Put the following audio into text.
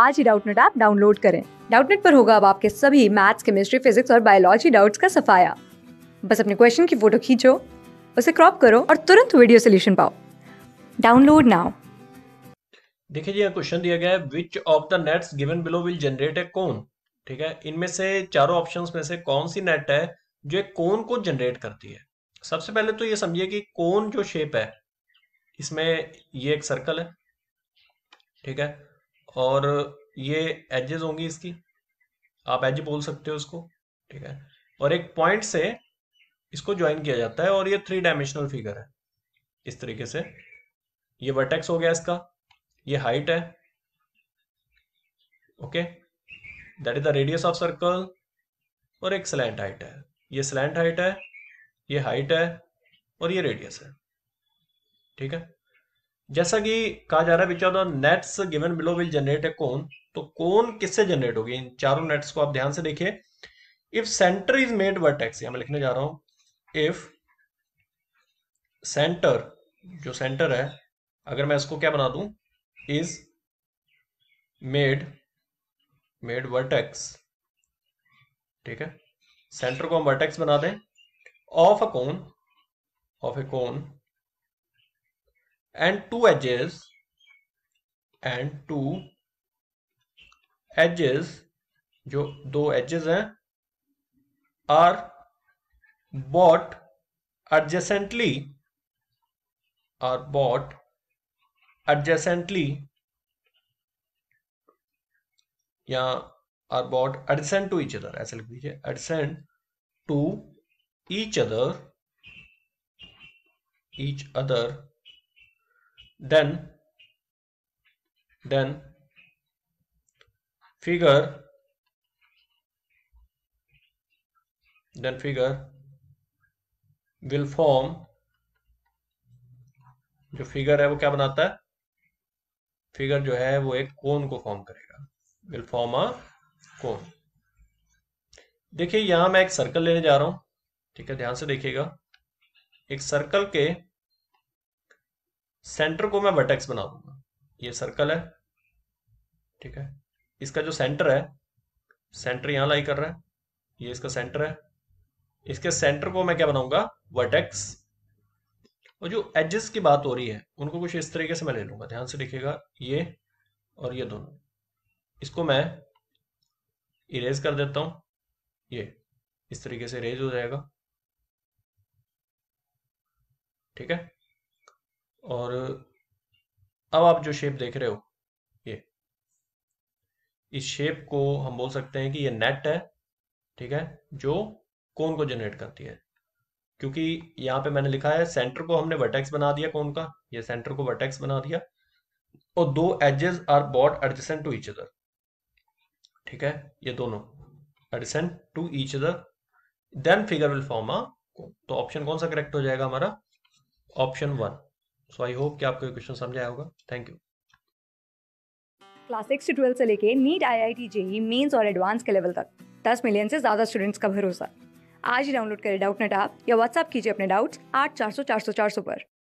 आज ही Doubtnut app download करें डाउटनेट पर होगा अब आपके सभी मैथ्स केमिस्ट्री फिजिक्स और बायोलॉजी डाउट्स का सफाया बस अपने क्वेश्चन की फोटो खींचो उसे क्रॉप करो और तुरंत वीडियो सोल्यूशन पाओ डाउनलोड नाउ देखिए जी क्वेश्चन दिया गया है which of the nets given below will generate a cone ठीक है इनमें से चारों ऑप्शंस में से कौन सी नेट है जो एक कोन को जनरेट करती है सबसे पहले तो ये समझिए कि कोन जो शेप है इसमें ये एक सर्कल है ठीक है और ये एजेस होंगी इसकी आप एज बोल सकते हो उसको ठीक है और एक पॉइंट से इसको ज्वाइन किया जाता है और ये थ्री डायमेंशनल फिगर है इस तरीके से ये वर्टेक्स हो गया इसका ये हाइट है okay that is the radius of circle और एक स्लैंट हाइट है ये स्लैंट हाइट है ये हाइट है और ये रेडियस है ठीक है जैसा कि कहा जा रहा है which are nets given below will generate a cone तो कोन किससे जनरेट होगी इन चारों नेट्स को आप ध्यान से देखिए if centre is made vertex मैं लिखने जा रहा हूं इफ सेंटर जो सेंटर है अगर मैं इसको क्या बना दू इज मेड मेड वर्टेक्स ठीक है सेंटर को हम वर्टेक्स बना दें of a cone of a cone and two edges and two edges जो दो edges हैं are bought adjacently are bought adjacently या are bought adjacent to each other ऐसे लिख दीजिए adjacent to each other each other then then figure then figure will form जो figure है वो क्या बनाता है फिगर जो है वो एक कोन को फॉर्म करेगा विल फॉर्म अ कोन देखिए यहां मैं एक सर्कल लेने जा रहा हूं ठीक है ध्यान से देखिएगा एक सर्कल के सेंटर को मैं वर्टेक्स बना दूंगा ये सर्कल है ठीक है इसका जो सेंटर है सेंटर यहां लाई कर रहा है ये इसका सेंटर है इसके सेंटर को मैं क्या बनाऊंगा वर्टेक्स और जो एजेस की बात हो रही है उनको कुछ इस तरीके से मैं ले लूंगा ध्यान से लिखेगा ये और ये दोनों इसको मैं इरेज कर देता हूं ये इस तरीके से इरेज हो जाएगा ठीक है और अब आप जो शेप देख रहे हो ये इस शेप को हम बोल सकते हैं कि ये नेट है ठीक है जो कोन को जनरेट करती है क्योंकि यहां पे मैंने लिखा है सेंटर को हमने वर्टेक्स बना दिया कोन का ये सेंटर को वर्टेक्स बना दिया और दो edges are both adjacent to each other ठीक है ये दोनों adjacent to each other then figure will form a तो ऑप्शन कौन सा करेक्ट हो जाएगा हमारा option one so I hope कि आपको ये क्वेश्चन समझ आया होगा थैंक यू क्लास सिक्स से ट्वेल्थ से लेके NEET I I T JEE Mains और एडवांस के लेवल तक दस मिलियन से ज़्यादा स्टूडेंट्स का भरोसा आज ही डाउनलोड करें डाउट नेट या व्हाट्सअप कीजिए अपने डाउट्स आठ चार सौ चार सौ चार सौ पर